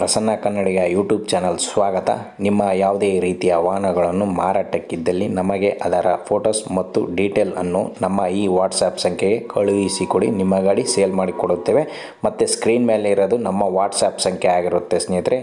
Prasanna Kannadiga YouTube channel ಸ್ವಾಗತ ನಿಮ್ಮ ಯಾವುದೇ ರೀತಿಯ ವಾಹನಗಳನ್ನು ಮಾರಾಟಕ್ಕಿದ್ದಲ್ಲಿ ನಮಗೆ ಅದರ ಫೋಟೋಸ್ ಮತ್ತು ಡೀಟೇಲ್ ಅನ್ನು ನಮ್ಮ ಈ ವಾಟ್ಸಾಪ್ ಸಂಖ್ಯೆಗೆ ಕಳುಹಿಸಿಕೊಡಿ ನಿಮ್ಮ ಗಾಡಿ ಸೇಲ್ ಮಾಡಿಕೊಡುತ್ತೇವೆ ಮತ್ತು ಸ್ಕ್ರೀನ್ ಮೇಲೆ ಇರೋದು ನಮ್ಮ ವಾಟ್ಸಾಪ್ ಸಂಖ್ಯೆ ಆಗಿರುತ್ತೆ ಸ್ನೇಹಿತರೆ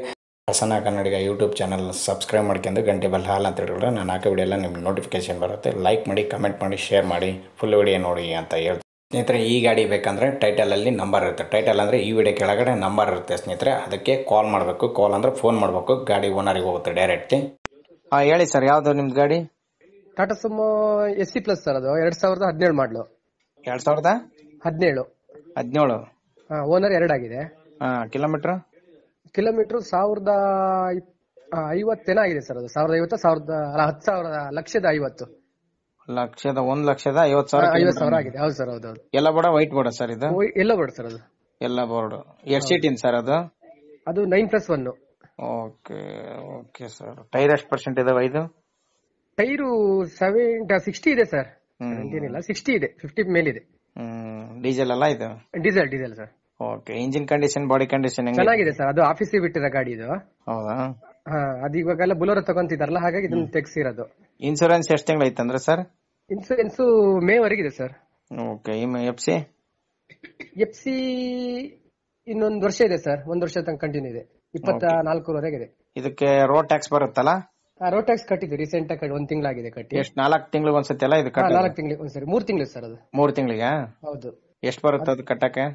Prasanna Kannadiga YouTube channel subscribe ಮಾಡ್ಕೊಂಡು ಗಂಟೆ ಬಲ್ ಹಾಲ್ ಅಂತ ಹೇಳಿದ್ರೆ ನಾನು ಹಾಕೋ ವಿಡಿಯೋ ಎಲ್ಲ ನಿಮ್ಗೆ ನೋಟಿಫಿಕೇಶನ್ ಬರುತ್ತೆ ಲೈಕ್ ಮಾಡಿ ಕಮೆಂಟ್ ಮಾಡಿ ಶೇರ್ ಮಾಡಿ ಫುಲ್ ವಿಡಿಯೋ ನೋಡಿ ಅಂತ ಹೇಳ್ತೀನಿ ಸ್ನೇಹಿತರೆ ಈ ಗಾಡಿ ಬೇಕಂದರೆ ಟೈಟಲಲ್ಲಿ ನಂಬರ್ ಇರುತ್ತೆ ಟೈಟಲ್ ಅಂದರೆ ಈ ವಿಡಿಯೋ ಕೆಳಗಡೆ ನಂಬರ್ ಇರುತ್ತೆ ಸ್ನೇಹಿತರೆ ಅದಕ್ಕೆ ಕಾಲ್ ಮಾಡಬೇಕು ಕಾಲ್ ಅಂದರೆ ಫೋನ್ ಮಾಡಬೇಕು ಗಾಡಿ ಓನರಿಗೆ ಹೋಗುತ್ತೆ ಡೈರೆಕ್ಟ್ಲಿ ಹಾಂ ಹೇಳಿ ಸರ್ ಯಾವುದು ನಿಮ್ದು ಗಾಡಿ Tata Sumo S C plus sir ಅದು ಎರಡು ಸಾವಿರದ ಹದಿನೇಳು ಮಾಡಲು ಎರಡು ಸಾವಿರದ ಹದಿನೇಳು ಹದಿನೇಳು ಓನರ್ ಎರಡಾಗಿದೆ ಹಾಂ ಕಿಲೋಮೀಟ್ರ್ ಕಿಲೋಮೀಟ್ರ್ ಸಾವಿರದ ಐವತ್ತೇನೋ ಆಗಿದೆ ಸರ್ ಅದು ಸಾವಿರದ ಐವತ್ತು ಸಾವಿರದ ಹತ್ತು ಸಾವಿರದ ಲಕ್ಷದ ಐವತ್ತು ಲಕ್ಷದ ಒಂದ್ ಲಕ್ಷದ ಐವತ್ ಸಾವಿರ ಐವತ್ ಸಾವಿರ ಆಗಿದೆ ಹೌದು ಸರ್ ಹೌದು ಎಲ್ಲ ಬೋರ್ಡ್ ವೈಟ್ ಬೋರ್ಡ್ ಸರ್ ಇದು ಎಲ್ಲ ಬೋರ್ಡ್ ಸರ್ ಅದು ಎಲ್ಲ ಬೋರ್ಡ್ ಎಷ್ಟ್ ಸೀಟ್ ಸರ್ ಅದು ಅದು nine plus one okay okay sir tyre ಎಷ್ಟು ಪರ್ಸೆಂಟ್ ಇದಾವ ಇದು ಟೈರು ಸೆವೆನ್ ಸಿಕ್ಸ್ಟಿ ಇದೆ ಸರ್ ಏನಿಲ್ಲ ಸಿಕ್ಸ್ಟಿ ಇದೆ ಫಿಫ್ಟಿ ಮೇಲಿದೆ ಡೀಸೆಲ್ ಅಲ್ಲ ಇದು diesel diesel sir okay engine condition body condition ಚೆನ್ನಾಗಿದೆ ಸರ್ ಅದು ಆಫೀಸಿಗೆ ಬಿಟ್ಟಿರೋ ಗಾಡಿ ಇದು ಹೌದಾ ಅದು ಇವಾಗೆಲ್ಲ ಬುಲೋರ ತಗೊಂತಿದಾರಲ್ಲ ಹಾಗಾಗಿ ಇದನ್ನ ತೆಗ್ಸಿರೋದು ಇನ್ಸೂರೆನ್ಸ್ ಎಷ್ಟು ತಿಂಗಳು ಅಂದ್ರೆ ಸರ್ ಇನ್ಸೂರೆನ್ಸ್ ಮೇ ವರೆಗಿದೆ sir okay F C F C ಇನ್ನೊಂದು ವರ್ಷ ಇದೆ ಸರ್ ಒಂದ್ ವರ್ಷ ತನಕ ಕಂಟಿನ್ಯೂ ಇದೆ ಇಪ್ಪತ್ತ ನಾಲ್ಕರವರೆಗೆ ಇದೆ ಇದಕ್ಕೆ ರೋಡ್ ಟ್ಯಾಕ್ಸ್ ಬರುತ್ತಲ್ಲ ರೋಡ್ ಟ್ಯಾಕ್ಸ್ ಕಟ್ಟಿದ್ವಿ ರೀಸೆಂಟ್ ಆಗಿ ಒಂದ್ ತಿಂಗಳಾಗಿದೆ ಕಟ್ಟಿ ಎಷ್ಟು ನಾಲ್ಕು ತಿಂಗಳಿಗೆ ಒಂದ್ಸತಿ ಅಲ್ಲ ಇದು ಕಟ್ಟ ನಾಲ್ಕು ತಿಂಗಳಿಗೆ ಒಂದ್ಸರಿ ಮೂರ್ ತಿಂಗಳು ಸರ್ ಅದು ಮೂರ್ ತಿಂಗಳಿಗೆ ಹೌದು ಎಷ್ಟು ಬರುತ್ತೆ ಅದು ಕಟ್ಟಕ್ಕೆ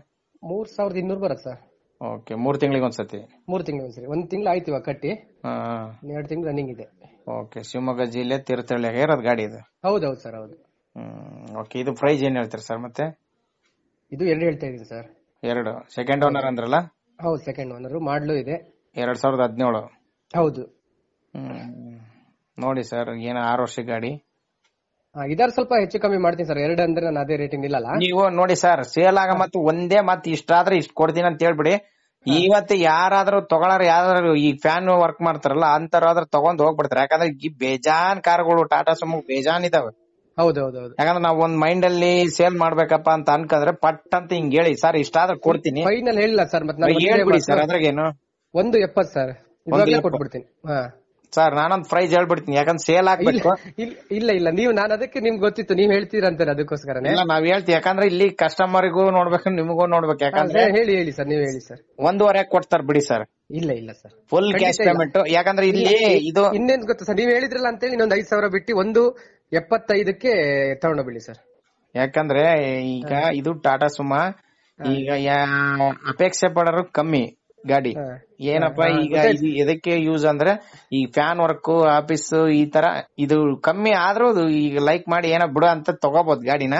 ಮೂರ್ ಸಾವಿರದ ಇನ್ನೂರು ಬರುತ್ತೆ ಸರ್ ಓಕೆ ಮೂರು ತಿಂಗಳಿಗೆ ಸತಿ ಮೂರು ತಿಂಗಳು ಒಂದ್ಸರಿ ಒಂದ್ ತಿಂಗಳು ಆಯ್ತು ಇವಾಗ ಕಟ್ಟಿ ಆ ಎರಡು ತಿಂಗಳು ರನ್ನಿಂಗ್ ಇದೆ ಓಕೆ ಶಿವಮೊಗ್ಗ ಜಿಲ್ಲೆ ತೀರ್ಥಹಳ್ಳಿಯಾಗ ಇರೋದ್ ಗಾಡಿ ಇದು ಹೌದ್ ಹೌದ್ ಸರ್ ಹೌದು ಹ್ಮ್ ಓಕೆ ಇದು ಪ್ರೈಸ್ ಏನ್ ಹೇಳ್ತೀರಿ ಸರ್ ಮತ್ತೆ ಇದು ಎರಡು ಹೇಳ್ತಾ ಇದೀನಿ ಸರ್ ಎರಡು ಸೆಕೆಂಡ್ ಓನರ್ ಅಂದ್ರಲ್ಲ ಹೌದು ಸೆಕೆಂಡ್ ಓನರ್ ಮಾಡ್ಲು ಇದೆ ಎರಡ್ ಸಾವಿರದ ಹದಿನೇಳು ಹೌದು ನೋಡಿ ಸರ್ ಏನ ಆರು ವರ್ಷ ಗಾಡಿ ಇದರ ಸ್ವಲ್ಪ ಹೆಚ್ಚು ಕಮ್ಮಿ ಮಾಡ್ತೀನಿ ಸರ್ ಎರಡು ಅಂದ್ರೆ ನಾನು ಅದೇ ರೇಟಿಂಗ್ ಇಲ್ಲಲ್ಲ ನೀವು ನೋಡಿ ಸರ್ ಸೇಲ್ ಆಗ ಮತ್ತೆ ಒಂದೇ ಮತ್ತೆ ಇಷ್ಟಾದ್ರೆ ಇಷ್ಟು ಕೊಡ್ತೀನಿ ಅಂತ ಹೇಳ್ಬಿಡಿ ಇವತ್ತು ಯಾರಾದ್ರೂ ತಗೊಳಾರ ಯಾರಾದ್ರೂ ಈ ಫ್ಯಾನ್ ವರ್ಕ್ ಮಾಡ್ತಾರಲ್ಲ ಅಂತವ್ರಾದ್ರೂ ತಗೊಂಡ್ ಹೋಗ್ಬಿಡ್ತಾರೆ ಯಾಕಂದ್ರೆ ಈ ಬೇಜಾನ್ ಕಾರ್ಗಳು ಟಾಟಾ ಸುಮೋ ಬೇಜಾನ್ ಇದಾವೆ ಹೌದೌದೌದು ಯಾಕಂದ್ರೆ ನಾವ್ ಒಂದ್ ಮೈಂಡ್ ಅಲ್ಲಿ ಸೇಲ್ ಮಾಡ್ಬೇಕಪ್ಪ ಅಂತ ಅನ್ಕಂದ್ರೆ ಪಟ್ ಅಂತ ಹಿಂಗ್ ಹೇಳಿ ಸರ್ ಇಷ್ಟಾದ್ರೆ ಕೊಡ್ತೀನಿ ಫೈನಲ್ ಹೇಳಿಲ್ಲ ಸರ್ ಮತ್ತೆ ಸರ್ ಒಂದು ಎಪ್ಪತ್ ಸರ್ ಕೊಟ್ಬಿಡ್ತೀನಿ ಸರ್ ನಾನೊಂದು ಪ್ರೈಸ್ ಹೇಳ್ಬಿಡ್ತೀನಿ ಯಾಕಂದ್ರೆ ಸೇಲ್ ಆಗ್ಬೇಕು ಇಲ್ಲ ಇಲ್ಲ ನೀವು ನಾನು ಅದಕ್ಕೆ ನಿಮ್ಗೆ ಗೊತ್ತಿತ್ತು ನೀವು ಹೇಳ್ತೀರಂತೆ ಅದಕ್ಕೋಸ್ಕರ ಇಲ್ಲ ನಾವ್ ಹೇಳ್ತೀವಿ ಯಾಕಂದ್ರೆ ಇಲ್ಲಿ ಕಸ್ಟಮರ್ಗೂ ನೋಡ್ಬೇಕು ನಿಮಗೂ ನೋಡ್ಬೇಕು ಯಾಕಂದ್ರೆ ಹೇಳಿ ಹೇಳಿ ಸರ್ ನೀವು ಹೇಳಿ ಸರ್ ಒಂದೂವರೆ ಕೊಡ್ತಾರ ಬಿಡಿ ಸರ್ ಇಲ್ಲ ಇಲ್ಲ ಸರ್ ಫುಲ್ ಕ್ಯಾಶ್ ಪೇಮೆಂಟ್ ಯಾಕಂದ್ರೆ ಇಲ್ಲಿ ಇದು ಇನ್ನೇನ್ ಗೊತ್ತಾ ಸರ್ ನೀವು ಹೇಳಿದ್ರಲ್ಲ ಅಂತ ಹೇಳಿ ಇನ್ನೊಂದು ಐದು ಸಾವಿರ ಬಿಟ್ಟು ಒಂದು ಎಪ್ಪತ್ತೈದಕ್ಕೆ ಬಿಡಿ ಸರ್ ಯಾಕಂದ್ರೆ ಈಗ ಇದು ಟಾಟಾ ಸುಮಾ ಈಗ ಅಪೇಕ್ಷೆ ಪಡೋರು ಕಮ್ಮಿ ಗಾಡಿ ಏನಪ್ಪಾ ಈಗ ಇದಕ್ಕೆ ಎದಕ್ಕೆ ಯೂಸ್ ಅಂದ್ರೆ ಈ ಫ್ಯಾನ್ ವರ್ಕ್ ಆಫೀಸ್ ಈ ತರ ಇದು ಕಮ್ಮಿ ಆದ್ರೂ ಈಗ ಲೈಕ್ ಮಾಡಿ ಏನೋ ಬಿಡು ಅಂತ ತಗೋಬಹುದು ಗಾಡಿನ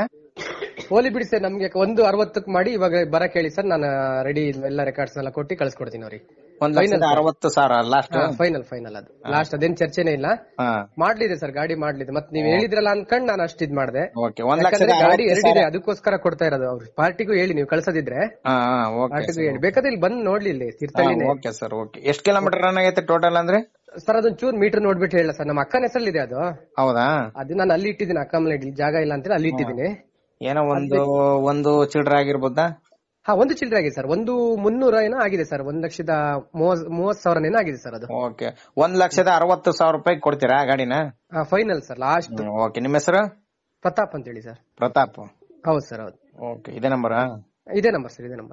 ಹೋಲಿ ಬಿಡಿ ಸರ್ ನಮ್ಗೆ ಒಂದು ಅರವತ್ತಕ್ಕೆ ಮಾಡಿ ಇವಾಗ ಬರಕ್ ಹೇಳಿ ಸರ್ ನಾನು ರೆಡಿ ಎಲ್ಲ ರೆಕಾರ್ಡ್ಸ್ ಎಲ್ಲ ಕೊಟ್ಟು ಕಳ್ಸಿ ಕೊಡ್ತೀನಿ ಅವ್ರಿಗೆ ಒಂದ್ ಅರವತ್ತು ಸಾವಿರ ಲಾಸ್ಟ್ ಫೈನಲ್ ಫೈನಲ್ ಅದು ಲಾಸ್ಟ್ ಅದೇನ್ ಚರ್ಚೆನೇ ಇಲ್ಲ ಮಾಡ್ಲಿದೆ ಸರ್ ಗಾಡಿ ಮಾಡ್ಲಿದೆ ಮತ್ ನೀವ್ ಹೇಳಿದ್ರಲ್ಲ ಅನ್ಕೊಂಡ್ ನಾನು ಅಷ್ಟ್ ಇದ್ ಮಾಡಿದೆ ಗಾಡಿ ಎರಡಿದೆ ಅದಕ್ಕೋಸ್ಕರ ಕೊಡ್ತಾ ಇರೋದು ಅವ್ರ ಪಾರ್ಟಿಗೂ ಹೇಳಿ ನೀವು ಕಳ್ಸದಿದ್ರೆ ಪಾರ್ಟಿಗೂ ಹೇಳಿ ಬೇಕಾದ್ರೆ ಇಲ್ಲಿ ಬಂದ್ ನೋಡ್ಲಿ ಇಲ್ಲಿ ತೀರ್ಥಹಳ್ಳಿನೇ ಓಕೆ ಸರ್ ಓಕೆ ಎಷ್ಟ್ ಕಿಲೋಮೀಟರ್ ರನ್ ಆಗೈತೆ ಟೋಟಲ್ ಅಂದ್ರೆ ಸರ್ ಅದೊಂದ್ ಚೂರ್ ಮೀಟರ್ ನೋಡ್ಬಿಟ್ಟು ಹೇಳ ಸರ್ ನಮ್ಮ ಅಕ್ಕನ ಹೆಸರಲ್ಲಿದೆ ಇದೆ ಅದು ಹೌದಾ ಅದು ನಾನು ಅಲ್ಲಿ ಇಟ್ಟಿದ್ದೀನಿ ಅಕ್ಕಮ್ಮ ಜಾಗ ಇಲ್ಲ ಅಂತ ಅಲ್ಲಿ ಇಟ್ಟಿದ್ದೀನಿ ಏನೋ ಒಂದು ಒಂದು ಚಿಲ್ಡ್ರ ಆಗಿರ್ಬೋದಾ ಹಾ ಒಂದು ಚಿಲ್ಲರೆ ಆಗಿದೆ ಸರ್ ಒಂದು ಮುನ್ನೂರ ಏನೋ ಆಗಿದೆ ಸರ್ ಒಂದ್ ಲಕ್ಷದ ಮೂವತ್ ಸಾವಿರ ಏನೋ ಆಗಿದೆ ಸರ್ ಅದು ಓಕೆ ಒಂದ್ ಲಕ್ಷದ ಅರವತ್ತು ಸಾವಿರ ರೂಪಾಯಿ ಕೊಡ್ತೀರಾ ಗಾಡಿನ ಫೈನಲ್ ಸರ್ ಲಾಸ್ಟ್ ಓಕೆ ನಿಮ್ಮ ಹೆಸರು ಪ್ರತಾಪ್ ಅಂತ ಹೇಳಿ ಸರ್ ಪ್ರತಾಪ್ ಹೌದು ಸರ್ ಹೌದು ಓಕೆ ಇದೇ ನಂಬರ್ ಇದೇ ನಂಬರ್ ಸರ್ ಇದೇ ನಂಬರ್